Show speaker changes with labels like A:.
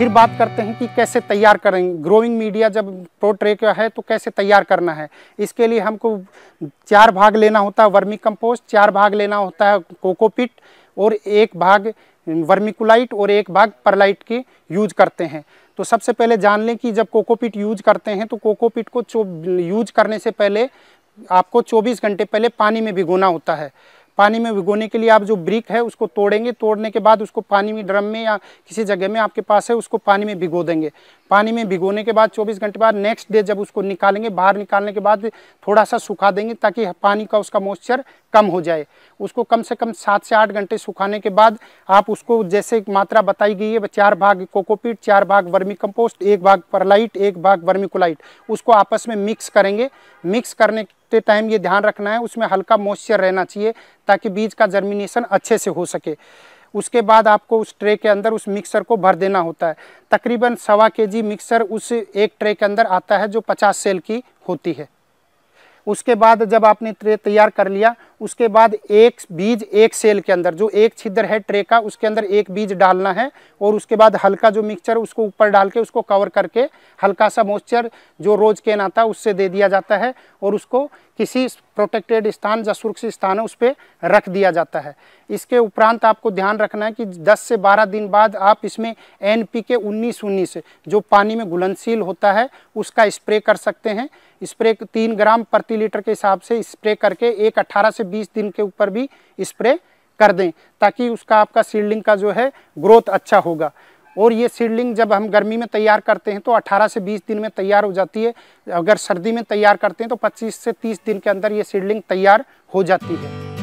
A: फिर बात करते हैं कि कैसे तैयार करें ग्रोइंग मीडिया जब प्रोट्रेक है तो कैसे तैयार करना है इसके लिए हमको चार भाग लेना होता है वर्मी कंपोस्ट चार भाग लेना होता है कोकोपिट और एक भाग वर्मिकुलाइट और एक भाग परलाइट के यूज करते हैं तो सबसे पहले जान लें कि जब कोकोपिट यूज करते हैं तो कोकोपिट को यूज करने से पहले आपको 24 घंटे पहले पानी में भिगोना होता है पानी में भिगोने के लिए आप जो ब्रिक है उसको तोड़ेंगे तोड़ने के बाद उसको पानी में ड्रम में या किसी जगह में आपके पास है उसको पानी में भिगो देंगे पानी में भिगोने के बाद 24 घंटे बाद नेक्स्ट डे जब उसको निकालेंगे बाहर निकालने के बाद थोड़ा सा सुखा देंगे ताकि पानी का उसका मॉइस्चर कम हो जाए उसको कम से कम सात से आठ घंटे सुखाने के बाद आप उसको जैसे मात्रा बताई गई है चार भाग कोकोपीट चार भाग वर्मी कंपोस्ट एक भाग परलाइट एक भाग वर्मिकोलाइट उसको आपस में मिक्स करेंगे मिक्स करने के टाइम ये ध्यान रखना है उसमें हल्का मॉइस्चर रहना चाहिए ताकि बीज का जर्मिनेशन अच्छे से हो सके उसके बाद आपको उस ट्रे के अंदर उस मिक्सर को भर देना होता है तकरीबन सवा के जी मिक्सर उस एक ट्रे के अंदर आता है जो पचास सेल की होती है उसके बाद जब आपने ट्रे तैयार कर लिया उसके बाद एक बीज एक सेल के अंदर जो एक छिद्र है ट्रे का उसके अंदर एक बीज डालना है और उसके बाद हल्का जो मिक्सचर उसको ऊपर डाल के उसको कवर करके हल्का सा मॉइस्चर जो रोज़ केन आता है उससे दे दिया जाता है और उसको किसी प्रोटेक्टेड स्थान या सुरक्षित स्थान है उस पर रख दिया जाता है इसके उपरांत आपको ध्यान रखना है कि 10 से 12 दिन बाद आप इसमें एन पी के उन्नीस उन्नीस जो पानी में घुलनशील होता है उसका स्प्रे कर सकते हैं स्प्रे तीन ग्राम प्रति लीटर के हिसाब से स्प्रे करके एक 18 से बीस दिन के ऊपर भी स्प्रे कर दें ताकि उसका आपका सीडलिंग का जो है ग्रोथ अच्छा होगा और ये सीडलिंग जब हम गर्मी में तैयार करते हैं तो 18 से 20 दिन में तैयार हो जाती है अगर सर्दी में तैयार करते हैं तो 25 से 30 दिन के अंदर ये सीडलिंग तैयार हो जाती है